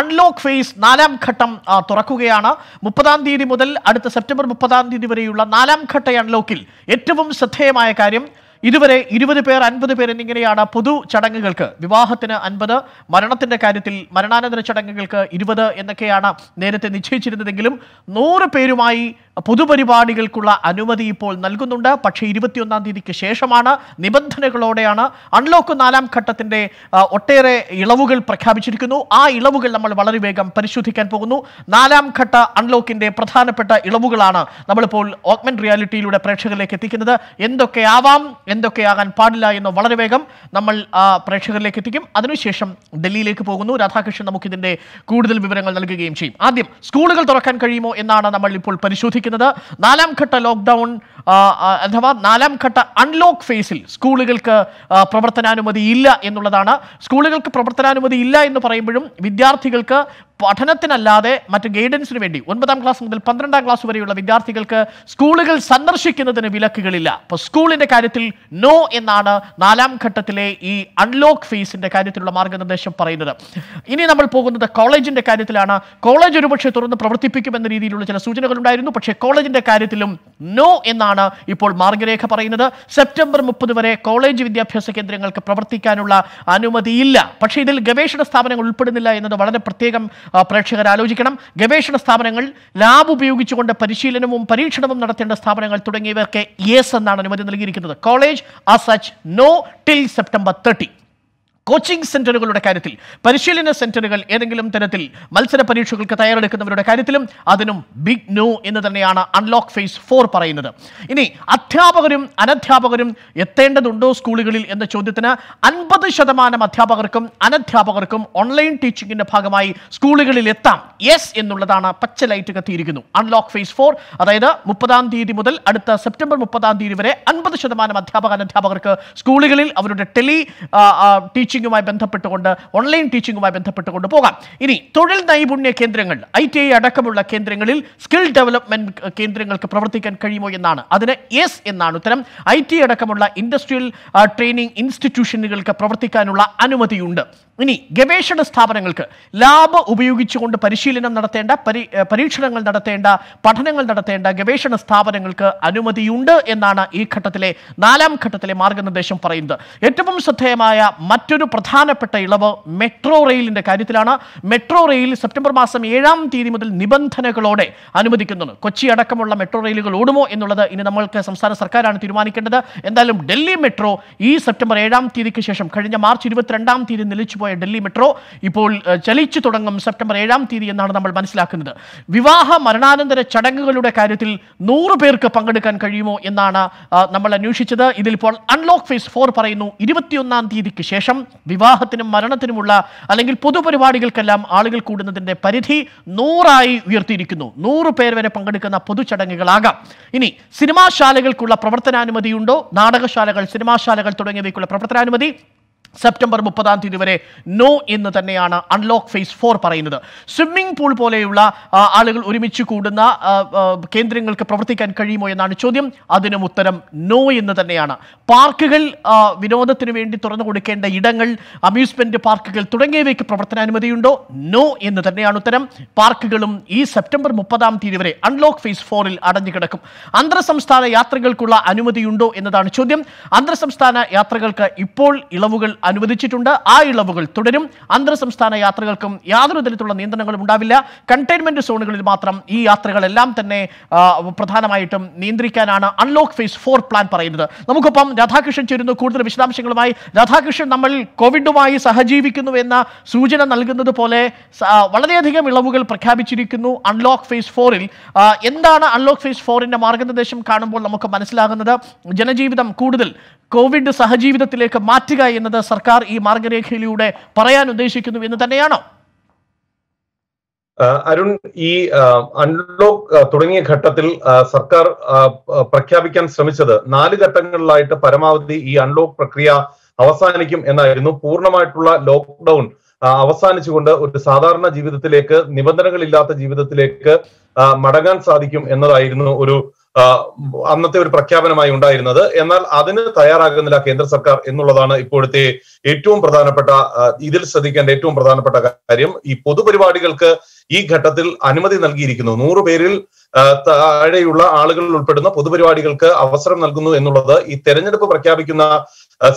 unlock face നാലാം ഘട്ടം തുറക്കുകയാണ് മുപ്പതാം തീയതി മുതൽ അടുത്ത സെപ്റ്റംബർ മുപ്പതാം തീയതി വരെയുള്ള നാലാം ഘട്ട അൺലോക്കിൽ ഏറ്റവും ശ്രദ്ധേയമായ കാര്യം ഇതുവരെ ഇരുപത് പേർ അൻപത് പേർ എന്നിങ്ങനെയാണ് പൊതു ചടങ്ങുകൾക്ക് വിവാഹത്തിന് അൻപത് മരണത്തിന്റെ കാര്യത്തിൽ മരണാനന്തര ചടങ്ങുകൾക്ക് ഇരുപത് എന്നൊക്കെയാണ് നേരത്തെ നിശ്ചയിച്ചിരുന്നതെങ്കിലും നൂറ് പേരുമായി പൊതുപരിപാടികൾക്കുള്ള അനുമതി ഇപ്പോൾ നൽകുന്നുണ്ട് പക്ഷേ ഇരുപത്തിയൊന്നാം തീയതിക്ക് ശേഷമാണ് നിബന്ധനകളോടെയാണ് അൺലോക്ക് നാലാം ഘട്ടത്തിൻ്റെ ഒട്ടേറെ ഇളവുകൾ പ്രഖ്യാപിച്ചിരിക്കുന്നു ആ ഇളവുകൾ നമ്മൾ വളരെ വേഗം പരിശോധിക്കാൻ പോകുന്നു നാലാം ഘട്ട അൺലോക്കിൻ്റെ പ്രധാനപ്പെട്ട ഇളവുകളാണ് നമ്മളിപ്പോൾ ഓക്മെൻ റിയാലിറ്റിയിലൂടെ പ്രേക്ഷകരിലേക്ക് എത്തിക്കുന്നത് എന്തൊക്കെയാവാം എന്തൊക്കെയാകാൻ പാടില്ല എന്ന് വളരെ വേഗം നമ്മൾ പ്രേക്ഷകരിലേക്ക് എത്തിക്കും അതിനുശേഷം ഡൽഹിയിലേക്ക് പോകുന്നു രാധാകൃഷ്ണൻ നമുക്കിതിൻ്റെ കൂടുതൽ വിവരങ്ങൾ നൽകുകയും ചെയ്യും ആദ്യം സ്കൂളുകൾ തുറക്കാൻ കഴിയുമോ എന്നാണ് നമ്മൾ ഇപ്പോൾ പരിശോധിക്കുന്നത് വന്നിരിക്കുന്നത് നാലാം ഘട്ട ലോക്ക്ഡൗൺ അഥവാ നാലാം ഘട്ട അൺലോക്ക് ഫേസിൽ സ്കൂളുകൾക്ക് പ്രവർത്തനാനുമതി ഇല്ല എന്നുള്ളതാണ് സ്കൂളുകൾക്ക് പ്രവർത്തനാനുമതി ഇല്ല എന്ന് പറയുമ്പോഴും വിദ്യാർത്ഥികൾക്ക് പഠനത്തിനല്ലാതെ മറ്റ് ഗൈഡൻസിന് വേണ്ടി ഒൻപതാം ക്ലാസ് മുതൽ പന്ത്രണ്ടാം ക്ലാസ് വരെയുള്ള വിദ്യാർത്ഥികൾക്ക് സ്കൂളുകൾ സന്ദർശിക്കുന്നതിന് വിലക്കുകളില്ല അപ്പോൾ സ്കൂളിൻ്റെ കാര്യത്തിൽ നോ എന്നാണ് നാലാം ഘട്ടത്തിലെ ഈ അൺലോക്ക് ഫീസിൻ്റെ കാര്യത്തിലുള്ള മാർഗനിർദ്ദേശം പറയുന്നത് ഇനി നമ്മൾ പോകുന്നത് കോളേജിൻ്റെ കാര്യത്തിലാണ് കോളേജ് ഒരുപക്ഷെ തുറന്ന് പ്രവർത്തിപ്പിക്കുമെന്ന രീതിയിലുള്ള ചില സൂചനകൾ ഉണ്ടായിരുന്നു പക്ഷേ കോളേജിൻ്റെ കാര്യത്തിലും നോ എന്നാണ് ഇപ്പോൾ മാർഗരേഖ പറയുന്നത് സെപ്റ്റംബർ മുപ്പത് വരെ കോളേജ് വിദ്യാഭ്യാസ കേന്ദ്രങ്ങൾക്ക് പ്രവർത്തിക്കാനുള്ള അനുമതിയില്ല പക്ഷേ ഇതിൽ ഗവേഷണ സ്ഥാപനങ്ങൾ ഉൾപ്പെടുന്നില്ല എന്നത് വളരെ പ്രത്യേകം പ്രേക്ഷകർ ആലോചിക്കണം ഗവേഷണ സ്ഥാപനങ്ങൾ ലാബ് ഉപയോഗിച്ചുകൊണ്ട് പരിശീലനവും പരീക്ഷണവും നടത്തേണ്ട സ്ഥാപനങ്ങൾ തുടങ്ങിയവർക്ക് യെസ് എന്നാണ് അനുമതി നൽകിയിരിക്കുന്നത് കോളേജ് അസച്ച് no till September thirty coaching സെന്ററുകളുടെ കാര്യത്തിൽ പരിശീലന സെന്ററുകൾ ഏതെങ്കിലും തരത്തിൽ മത്സര പരീക്ഷകൾക്ക് തയ്യാറെടുക്കുന്നവരുടെ കാര്യത്തിലും അതിനും ബിഗ് നോ എന്ന് തന്നെയാണ് അൺലോക്ക് ഫേസ് ഫോർ പറയുന്നത് ഇനി അധ്യാപകരും അനധ്യാപകരും എത്തേണ്ടതുണ്ടോ സ്കൂളുകളിൽ എന്ന ചോദ്യത്തിന് അൻപത് ശതമാനം അധ്യാപകർക്കും അനധ്യാപകർക്കും ഓൺലൈൻ ടീച്ചിങ്ങിന്റെ ഭാഗമായി സ്കൂളുകളിൽ എത്താം യെസ് എന്നുള്ളതാണ് പച്ച ലൈറ്റ് കത്തിയിരിക്കുന്നു അൺലോക്ക് ഫേസ് ഫോർ അതായത് മുപ്പതാം തീയതി മുതൽ അടുത്ത സെപ്റ്റംബർ മുപ്പതാം തീയതി വരെ അൻപത് ശതമാനം അധ്യാപക അനധ്യാപകർക്ക് സ്കൂളുകളിൽ അവരുടെ ടെലി ടീച്ചിങ് ടീച്ചിങ്ങുമായി ബന്ധപ്പെട്ടുകൊണ്ട് ഓൺലൈൻ ടീച്ചിങ്ങുമായി ബന്ധപ്പെട്ടുകൊണ്ട് പോകാം ഇനി തൊഴിൽ നൈപുണ്യ കേന്ദ്രങ്ങൾ ഐ ടി ഐ അടക്കമുള്ള കേന്ദ്രങ്ങളിൽ സ്കിൽ ഡെവലപ്മെന്റ് കേന്ദ്രങ്ങൾക്ക് പ്രവർത്തിക്കാൻ കഴിയുമോ എന്നാണ് അതിന് യെസ് എന്നാണ് ഉത്തരം ഐ ടി അടക്കമുള്ള ഇൻഡസ്ട്രിയൽ ട്രെയിനിങ് ഇൻസ്റ്റിറ്റ്യൂഷനുകൾക്ക് പ്രവർത്തിക്കാനുള്ള അനുമതിയുണ്ട് ഇനി ഗവേഷണ സ്ഥാപനങ്ങൾക്ക് ലാബ് ഉപയോഗിച്ചുകൊണ്ട് പരിശീലനം നടത്തേണ്ട പരി പരീക്ഷണങ്ങൾ നടത്തേണ്ട പഠനങ്ങൾ നടത്തേണ്ട ഗവേഷണ സ്ഥാപനങ്ങൾക്ക് അനുമതിയുണ്ട് എന്നാണ് ഈ ഘട്ടത്തിലെ നാലാം ഘട്ടത്തിലെ മാർഗനിർദ്ദേശം പറയുന്നത് ഏറ്റവും ശ്രദ്ധേയമായ മറ്റൊരു മറ്റൊരു പ്രധാനപ്പെട്ട ഇളവ് മെട്രോ റെയിലിൻ്റെ കാര്യത്തിലാണ് മെട്രോ റെയിൽ സെപ്റ്റംബർ മാസം ഏഴാം തീയതി മുതൽ നിബന്ധനകളോടെ അനുവദിക്കുന്നുണ്ട് കൊച്ചി അടക്കമുള്ള മെട്രോ റെയിലുകൾ ഓടുമോ എന്നുള്ളത് ഇനി നമ്മൾക്ക് സംസ്ഥാന സർക്കാരാണ് തീരുമാനിക്കേണ്ടത് എന്തായാലും ഡൽഹി മെട്രോ ഈ സെപ്റ്റംബർ ഏഴാം തീയതിക്ക് ശേഷം കഴിഞ്ഞ മാർച്ച് ഇരുപത്തിരണ്ടാം തീയതി നിലച്ചുപോയ ഡൽഹി മെട്രോ ഇപ്പോൾ ചലിച്ചു തുടങ്ങും സെപ്റ്റംബർ ഏഴാം തീയതി എന്നാണ് നമ്മൾ മനസ്സിലാക്കുന്നത് വിവാഹ മരണാനന്തര ചടങ്ങുകളുടെ കാര്യത്തിൽ നൂറ് പേർക്ക് പങ്കെടുക്കാൻ കഴിയുമോ എന്നാണ് നമ്മൾ അന്വേഷിച്ചത് ഇതിലിപ്പോൾ അൺലോക്ക് ഫേസ് ഫോർ പറയുന്നു ഇരുപത്തിയൊന്നാം തീയതിക്ക് ശേഷം വിവാഹത്തിനും മരണത്തിനുമുള്ള അല്ലെങ്കിൽ പൊതുപരിപാടികൾക്കെല്ലാം ആളുകൾ കൂടുന്നതിൻ്റെ പരിധി നൂറായി ഉയർത്തിയിരിക്കുന്നു നൂറ് പേർ വരെ പങ്കെടുക്കുന്ന പൊതുചടങ്ങുകളാകാം ഇനി സിനിമാശാലകൾക്കുള്ള പ്രവർത്തനാനുമതിയുണ്ടോ നാടകശാലകൾ സിനിമാശാലകൾ തുടങ്ങിയവയ്ക്കുള്ള പ്രവർത്തനാനുമതി സെപ്റ്റംബർ മുപ്പതാം തീയതി വരെ നോ എന്ന് തന്നെയാണ് അൺലോക്ക് ഫേസ് ഫോർ പറയുന്നത് സ്വിമ്മിംഗ് പൂൾ പോലെയുള്ള ആളുകൾ ഒരുമിച്ച് കൂടുന്ന കേന്ദ്രങ്ങൾക്ക് പ്രവർത്തിക്കാൻ കഴിയുമോ എന്നാണ് ചോദ്യം അതിനും ഉത്തരം നോ എന്ന് തന്നെയാണ് പാർക്കുകൾ വിനോദത്തിന് വേണ്ടി തുറന്നു കൊടുക്കേണ്ട ഇടങ്ങൾ അമ്യൂസ്മെന്റ് പാർക്കുകൾ തുടങ്ങിയവയ്ക്ക് പ്രവർത്തനാനുമതിയുണ്ടോ നോ എന്ന് തന്നെയാണ് ഉത്തരം പാർക്കുകളും ഈ സെപ്റ്റംബർ മുപ്പതാം തീയതി വരെ അൺലോക്ക് ഫേസ് ഫോറിൽ അടഞ്ഞു കിടക്കും അന്തർ സംസ്ഥാന യാത്രകൾക്കുള്ള അനുമതിയുണ്ടോ എന്നതാണ് ചോദ്യം അന്തർ സംസ്ഥാന യാത്രകൾക്ക് ഇപ്പോൾ ഇളവുകൾ അനുവദിച്ചിട്ടുണ്ട് ആ ഇളവുകൾ തുടരും അന്തർ സംസ്ഥാന യാത്രകൾക്കും യാതൊരു തരത്തിലുള്ള നിയന്ത്രണങ്ങളും ഉണ്ടാവില്ല കണ്ടെയ്ൻമെന്റ് സോണുകളിൽ മാത്രം ഈ യാത്രകളെല്ലാം തന്നെ പ്രധാനമായിട്ടും നിയന്ത്രിക്കാനാണ് അൺലോക്ക് ഫേസ് ഫോർ പ്ലാൻ പറയുന്നത് നമുക്കൊപ്പം രാധാകൃഷ്ണൻ ചേരുന്നു കൂടുതൽ വിശദാംശങ്ങളുമായി രാധാകൃഷ്ണൻ നമ്മൾ കോവിഡുമായി സഹജീവിക്കുന്നു എന്ന സൂചന നൽകുന്നത് പോലെ വളരെയധികം ഇളവുകൾ പ്രഖ്യാപിച്ചിരിക്കുന്നു അൺലോക്ക് ഫേസ് ഫോറിൽ എന്താണ് അൺലോക്ക് ഫേസ് ഫോറിന്റെ മാർഗനിർദ്ദേശം കാണുമ്പോൾ നമുക്ക് മനസ്സിലാകുന്നത് ജനജീവിതം കൂടുതൽ കോവിഡ് സഹജീവിതത്തിലേക്ക് മാറ്റുക എന്നത് സർക്കാർ ഈ മാർഗരേഖയിലൂടെ പറയാൻ ഉദ്ദേശിക്കുന്നു എന്ന് തന്നെയാണോ അരുൺ ഈ അൺലോക്ക് തുടങ്ങിയ ഘട്ടത്തിൽ സർക്കാർ പ്രഖ്യാപിക്കാൻ ശ്രമിച്ചത് നാല് ഘട്ടങ്ങളിലായിട്ട് പരമാവധി ഈ അൺലോക്ക് പ്രക്രിയ അവസാനിക്കും എന്നായിരുന്നു പൂർണ്ണമായിട്ടുള്ള ലോക്ക്ഡൌൺ അവസാനിച്ചുകൊണ്ട് ഒരു സാധാരണ ജീവിതത്തിലേക്ക് നിബന്ധനകളില്ലാത്ത ജീവിതത്തിലേക്ക് മടങ്ങാൻ സാധിക്കും എന്നതായിരുന്നു ഒരു അന്നത്തെ ഒരു പ്രഖ്യാപനമായി ഉണ്ടായിരുന്നത് എന്നാൽ അതിന് തയ്യാറാകുന്നില്ല കേന്ദ്ര സർക്കാർ എന്നുള്ളതാണ് ഇപ്പോഴത്തെ ഏറ്റവും പ്രധാനപ്പെട്ട ഇതിൽ ശ്രദ്ധിക്കേണ്ട ഏറ്റവും പ്രധാനപ്പെട്ട കാര്യം ഈ പൊതുപരിപാടികൾക്ക് ഈ ഘട്ടത്തിൽ അനുമതി നൽകിയിരിക്കുന്നു നൂറ് പേരിൽ താഴെയുള്ള ആളുകൾ ഉൾപ്പെടുന്ന പൊതുപരിപാടികൾക്ക് അവസരം നൽകുന്നു എന്നുള്ളത് ഈ തെരഞ്ഞെടുപ്പ് പ്രഖ്യാപിക്കുന്ന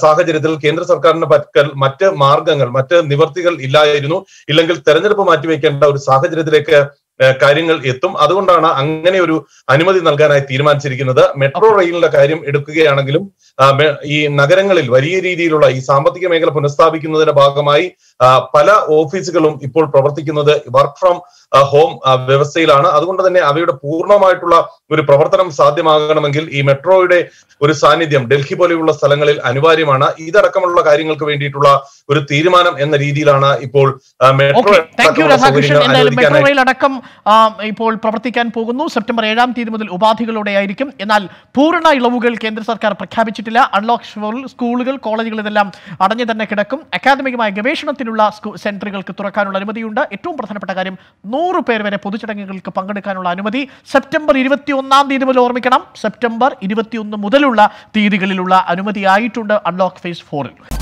സാഹചര്യത്തിൽ കേന്ദ്ര സർക്കാരിന്റെ പക്കൽ മറ്റ് മാർഗങ്ങൾ മറ്റ് നിവർത്തികൾ ഇല്ലായിരുന്നു ഇല്ലെങ്കിൽ തെരഞ്ഞെടുപ്പ് മാറ്റിവെക്കേണ്ട ഒരു സാഹചര്യത്തിലേക്ക് കാര്യങ്ങൾ എത്തും അതുകൊണ്ടാണ് അങ്ങനെ ഒരു അനുമതി നൽകാനായി തീരുമാനിച്ചിരിക്കുന്നത് മെട്രോ റെയിലിന്റെ കാര്യം എടുക്കുകയാണെങ്കിലും ഈ നഗരങ്ങളിൽ വലിയ രീതിയിലുള്ള ഈ സാമ്പത്തിക മേഖല പുനഃസ്ഥാപിക്കുന്നതിന്റെ ഭാഗമായി പല ഓഫീസുകളും ഇപ്പോൾ പ്രവർത്തിക്കുന്നത് വർക്ക് ഫ്രം ഹോം വ്യവസ്ഥയിലാണ് അതുകൊണ്ട് തന്നെ അവയുടെ പൂർണ്ണമായിട്ടുള്ള ഒരു പ്രവർത്തനം സാധ്യമാകണമെങ്കിൽ ഈ മെട്രോയുടെ ഒരു സാന്നിധ്യം ഡൽഹി പോലെയുള്ള സ്ഥലങ്ങളിൽ അനിവാര്യമാണ് ഇതടക്കമുള്ള കാര്യങ്ങൾക്ക് വേണ്ടിയിട്ടുള്ള ഒരു തീരുമാനം എന്ന രീതിയിലാണ് ഇപ്പോൾ മെട്രോ റെയിൽ അടക്കം ഇപ്പോൾ പ്രവർത്തിക്കാൻ പോകുന്നു സെപ്റ്റംബർ ഏഴാം തീയതി മുതൽ ഉപാധികളോടെ ആയിരിക്കും എന്നാൽ പൂർണ്ണ ഇളവുകൾ കേന്ദ്ര സർക്കാർ പ്രഖ്യാപിച്ചിട്ടില്ല അൺലോക്ക് സ്കൂളുകൾ കോളേജുകൾ ഇതെല്ലാം അടഞ്ഞു തന്നെ കിടക്കും അക്കാദമികമായ ഗവേഷണത്തിനുള്ള സെന്ററുകൾക്ക് തുറക്കാനുള്ള അനുമതിയുണ്ട് ഏറ്റവും പ്രധാനപ്പെട്ട കാര്യം നൂറ് പേർ വരെ പൊതുചടങ്ങുകൾക്ക് പങ്കെടുക്കാനുള്ള അനുമതി സെപ്റ്റംബർ ഇരുപത്തി ഒന്നാം തീയതി മുതൽ ഓർമ്മിക്കണം സെപ്റ്റംബർ ഇരുപത്തിയൊന്ന് മുതലുള്ള തീയതികളിലുള്ള അനുമതിയായിട്ടുണ്ട് അൺലോക്ക് ഫേസ് ഫോറിൽ